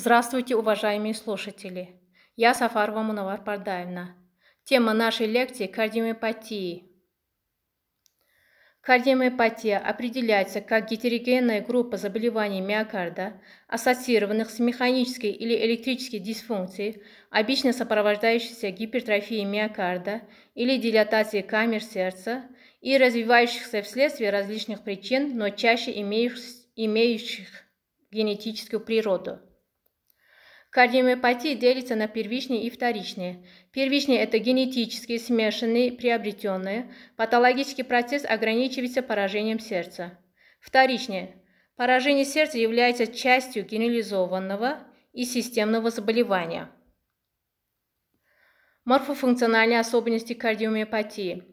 Здравствуйте, уважаемые слушатели! Я Сафарова Мунавар Пардаевна. Тема нашей лекции – кардиомиопатии. Кардиомиопатия определяется как гетерогенная группа заболеваний миокарда, ассоциированных с механической или электрической дисфункцией, обычно сопровождающейся гипертрофией миокарда или дилатацией камер сердца и развивающихся вследствие различных причин, но чаще имеющих, имеющих генетическую природу – Кардиомиопатии делятся на первичные и вторичные. Первичные – это генетические, смешанные, приобретенные. Патологический процесс ограничивается поражением сердца. Вторичные. Поражение сердца является частью генерализованного и системного заболевания. Морфофункциональные особенности кардиомиопатии.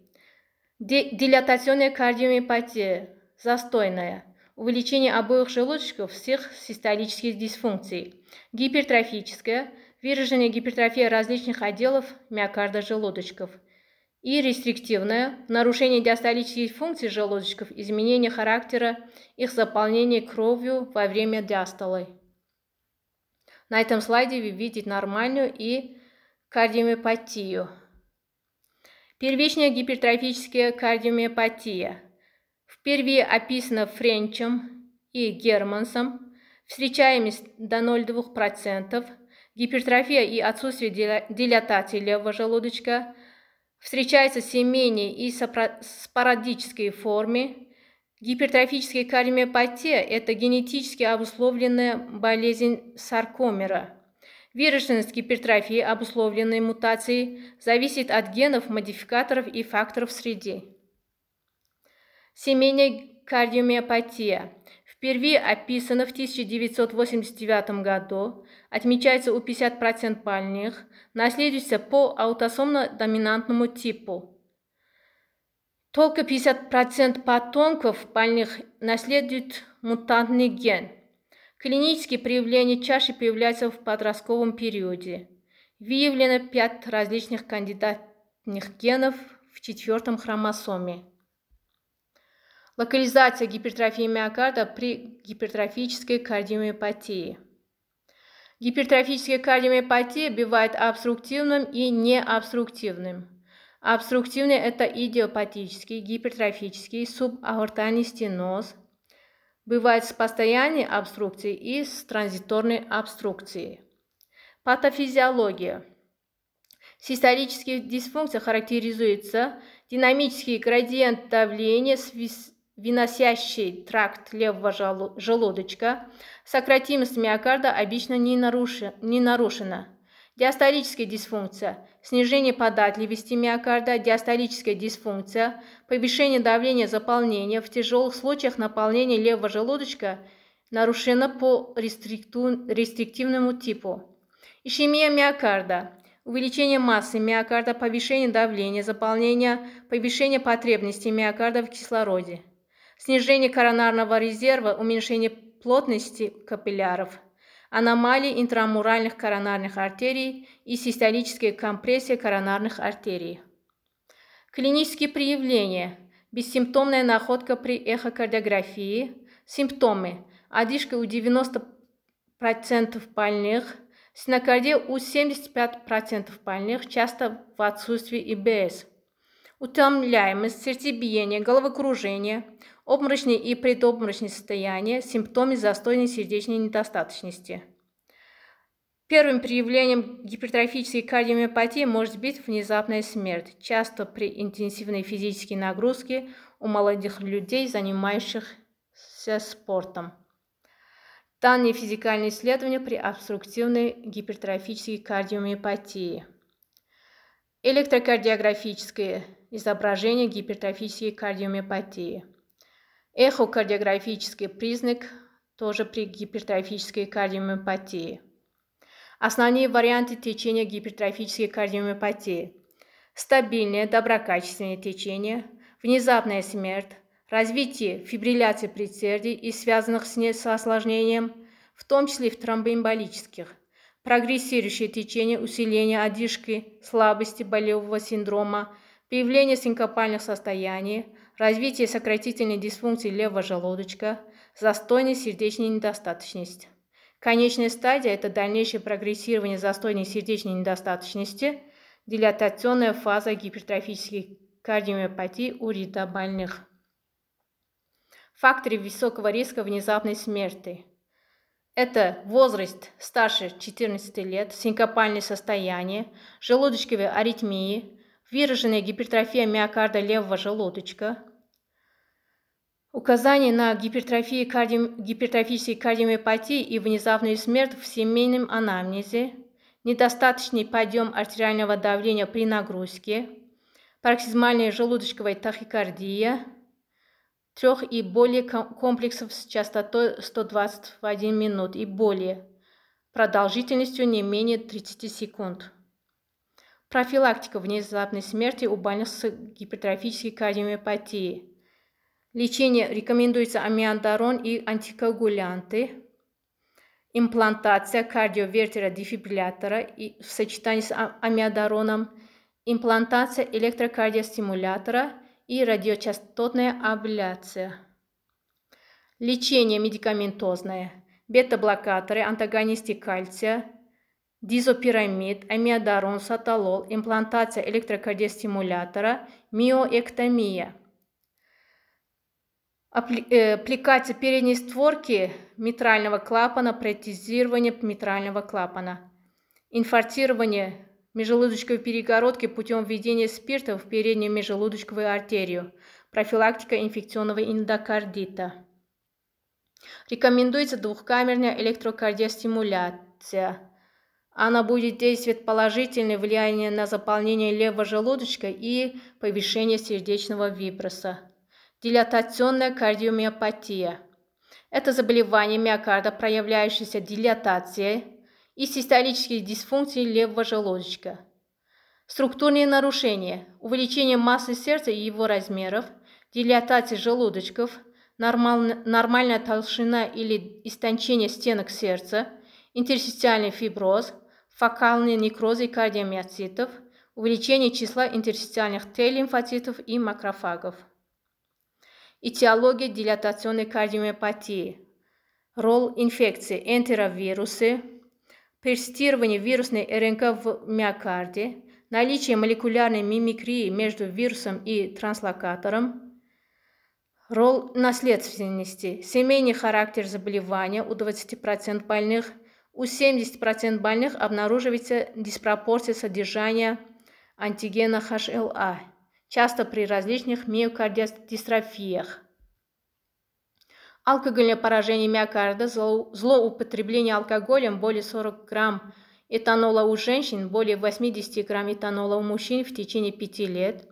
Дилатационная кардиомиопатия, застойная – увеличение обоих желудочков всех систолических дисфункций, гипертрофическая, выраженная гипертрофия различных отделов миокарда желудочков и рестриктивная, нарушение диастолических функций желудочков, изменение характера их заполнения кровью во время диастолы. На этом слайде вы видите нормальную и кардиомиопатию. Первичная гипертрофическая кардиомиопатия – Впервые описано Френчем и Германсом. Встречаемость до 0,2%. Гипертрофия и отсутствие дилатации левого желудочка. Встречается в семейной и спорадической форме. Гипертрофическая кардиомиопатия – это генетически обусловленная болезнь саркомера. Вирусность гипертрофии, обусловленной мутацией, зависит от генов, модификаторов и факторов среды. Семейная кардиомиопатия впервые описана в 1989 году, отмечается у 50% больных, наследуется по аутосомно-доминантному типу. Только 50% потомков больных наследует мутантный ген. Клинические проявления чаще появляются в подростковом периоде. Выявлено 5 различных кандидатных генов в четвертом хромосоме. Локализация гипертрофии миокарда при гипертрофической кардиомиопатии. Гипертрофическая кардиомиопатия бывает обструктивным и необструктивным. Обструктивный – это идиопатический, гипертрофический, субаортальный стеноз. Бывает с постоянной обструкцией и с транзиторной обструкцией. Патофизиология. Систолические дисфункции характеризуются динамический градиент давления с виносящий тракт левого желудочка, сократимость миокарда обычно не, наруши, не нарушена. Диастолическая дисфункция, снижение податливости миокарда, диастолическая дисфункция, повышение давления заполнения, в тяжелых случаях наполнение левого желудочка нарушено по рестрикту, рестриктивному типу. Ишемия миокарда, увеличение массы миокарда, повышение давления заполнения, повышение потребности миокарда в кислороде снижение коронарного резерва, уменьшение плотности капилляров, аномалии интрамуральных коронарных артерий и систолическая компрессия коронарных артерий. Клинические проявления. Бессимптомная находка при эхокардиографии. Симптомы. Одышка у 90% больных. Синокардия у 75% больных, часто в отсутствии ИБС. Утомляемость, сердцебиение, головокружение, обморочные и предобморочные состояния, симптомы застойной сердечной недостаточности. Первым проявлением гипертрофической кардиомиопатии может быть внезапная смерть, часто при интенсивной физической нагрузке у молодых людей, занимающихся спортом. Данные физикальные исследования при обструктивной гипертрофической кардиомиопатии. Электрокардиографическое изображение гипертрофической кардиомиопатии – Эхокардиографический признак тоже при гипертрофической кардиомиопатии. Основные варианты течения гипертрофической кардиомиопатии. Стабильное доброкачественное течение, внезапная смерть, развитие фибрилляции предсердий и связанных с ней с осложнением, в том числе в тромбоэмболических, прогрессирующее течение усиления одышки, слабости, болевого синдрома, появление синкопальных состояний, развитие сократительной дисфункции левого желудочка, застойная сердечная недостаточность. Конечная стадия – это дальнейшее прогрессирование застойной сердечной недостаточности, дилатационная фаза гипертрофической кардиомиопатии у ряда Факторы высокого риска внезапной смерти. Это возраст старше 14 лет, синкопальное состояние, желудочковые аритмии, выраженная гипертрофия миокарда левого желудочка, указание на гипертрофию карди... гипертрофической кардиомиопатии и внезапную смерть в семейном анамнезе, недостаточный подъем артериального давления при нагрузке, пароксизмальная желудочковая тахикардия, трех и более комплексов с частотой 121 минут и более, продолжительностью не менее 30 секунд. Профилактика внезапной смерти у больных с гипертрофической кардиомиопатией. Лечение рекомендуется амиандарон и антикоагулянты. Имплантация кардиовертера дефибриллятора и в сочетании с а, амиодароном. Имплантация электрокардиостимулятора и радиочастотная абляция. Лечение медикаментозное. Бета-блокаторы, антагонисты кальция, дизопирамид, амиодарон, саталол, имплантация электрокардиостимулятора, миоэктомия. Э, аппликация передней створки митрального клапана, протезирование митрального клапана. Инфарктирование межжелудочковой перегородки путем введения спирта в переднюю межжелудочковую артерию. Профилактика инфекционного эндокардита. Рекомендуется двухкамерная электрокардиостимуляция она будет действовать положительное влияние на заполнение левого желудочка и повышение сердечного виброса. Дилатационная кардиомиопатия – это заболевание миокарда, проявляющееся дилатацией и систолические дисфункции левого желудочка. Структурные нарушения – увеличение массы сердца и его размеров, дилатация желудочков, нормальная толщина или истончение стенок сердца, интерстициальный фиброз – фокальные некрозы кардиомиоцитов, увеличение числа интерстициальных Т-лимфоцитов и макрофагов. Этиология дилатационной кардиомиопатии, роль инфекции, энтеровирусы, перстирование вирусной РНК в миокарде, наличие молекулярной мимикрии между вирусом и транслокатором, роль наследственности, семейный характер заболевания у 20% больных – у 70% больных обнаруживается диспропорция содержания антигена HLA, часто при различных миокардиодистрофиях. Алкогольное поражение миокарда, злоупотребление алкоголем более 40 грамм этанола у женщин, более 80 грамм этанола у мужчин в течение 5 лет.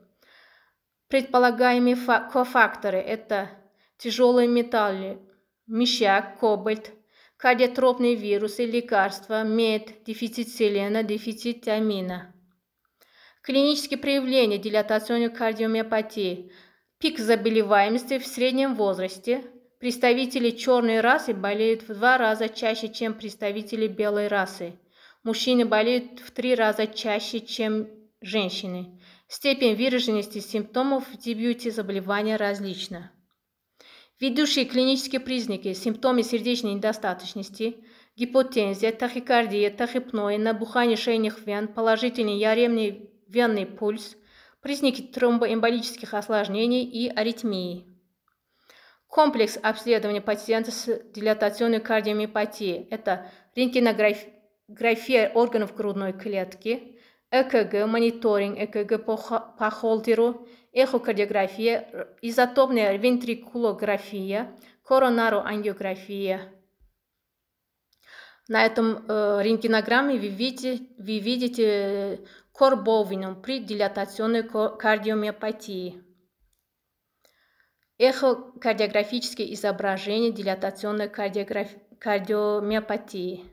Предполагаемые кофакторы – это тяжелые металлы, мещак, кобальт – кардиотропные вирусы, лекарства, мед, дефицит селена, дефицит тиамина. Клинические проявления дилатационной кардиомиопатии. Пик заболеваемости в среднем возрасте. Представители черной расы болеют в два раза чаще, чем представители белой расы. Мужчины болеют в три раза чаще, чем женщины. Степень выраженности симптомов в дебюте заболевания различна. Ведущие клинические признаки, симптомы сердечной недостаточности, гипотензия, тахикардия, тахипноя, набухание шейных вен, положительный яремный венный пульс, признаки тромбоэмболических осложнений и аритмии. Комплекс обследования пациента с дилатационной кардиомиопатией – это рентгенография органов грудной клетки – ЭКГ, мониторинг ЭКГ по холдеру, эхокардиография, изотопная вентрикулография, коронароангиография. На этом э, рентгенограмме вы видите, вы видите э, корбовину при дилатационной кардиомиопатии. Эхокардиографические изображения дилатационной кардиомиопатии.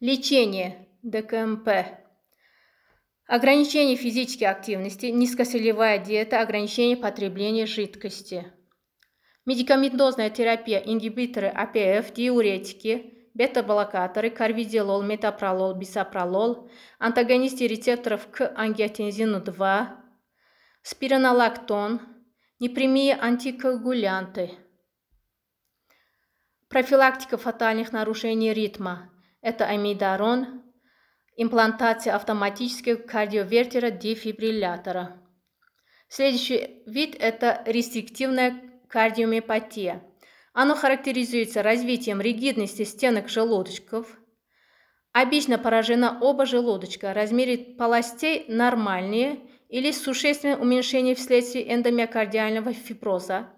Лечение ДКМП. Ограничение физической активности, низкосолевая диета, ограничение потребления жидкости. Медикаментозная терапия, ингибиторы АПФ, диуретики, бета-блокаторы, карвидилол, метапролол, бисопролол, антагонисты рецепторов к ангиотензину 2, спиронолактон, непрямые антикоагулянты. Профилактика фатальных нарушений ритма – это амидарон, имплантация автоматического кардиовертера-дефибриллятора. Следующий вид – это рестриктивная кардиомиопатия. Оно характеризуется развитием ригидности стенок желудочков. Обычно поражена оба желудочка, размеры полостей нормальные или существенное уменьшение вследствие эндомиокардиального фиброза.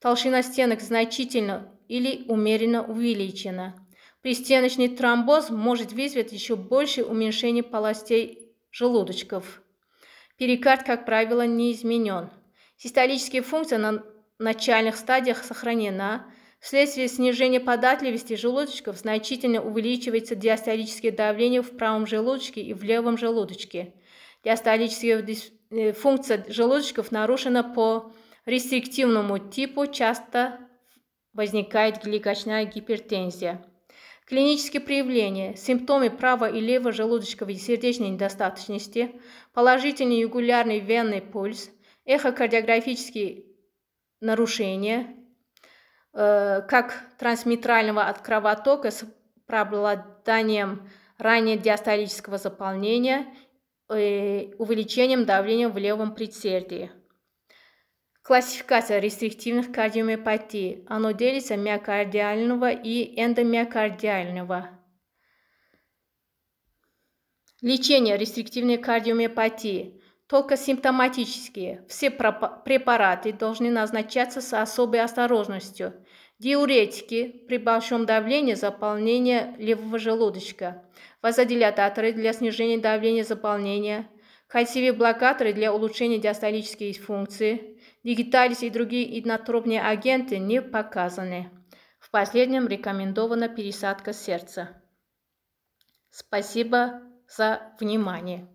Толщина стенок значительно или умеренно увеличена. Пристіночний тромбоз может вызвать еще большее уменьшение полостей желудочков. Перикард, как правило, не изменен. Систолическая функция на начальных стадиях сохранена. Вследствие снижения податливости желудочков значительно увеличивается диастолическое давление в правом желудочке и в левом желудочке. Диастолическая э, функция желудочков нарушена по рестриктивному типу, часто возникает гликочная гипертензия. Клинические проявления. Симптомы правой и левой желудочковой и сердечной недостаточности, положительный югулярный венный пульс, эхокардиографические нарушения, э, как трансмитрального от кровотока с преобладанием ранее диастолического заполнения и э, увеличением давления в левом предсердии. Классификация рестриктивных кардиомиопатий. Оно делится миокардиального и эндомиокардиального. Лечение рестриктивной кардиомиопатии. Только симптоматические. Все препараты должны назначаться с особой осторожностью. Диуретики при большом давлении заполнения левого желудочка. Вазодилататоры для снижения давления заполнения. Кальциевые блокаторы для улучшения диастолической функции Дигиталис и другие инотропные агенты не показаны. В последнем рекомендована пересадка сердца. Спасибо за внимание.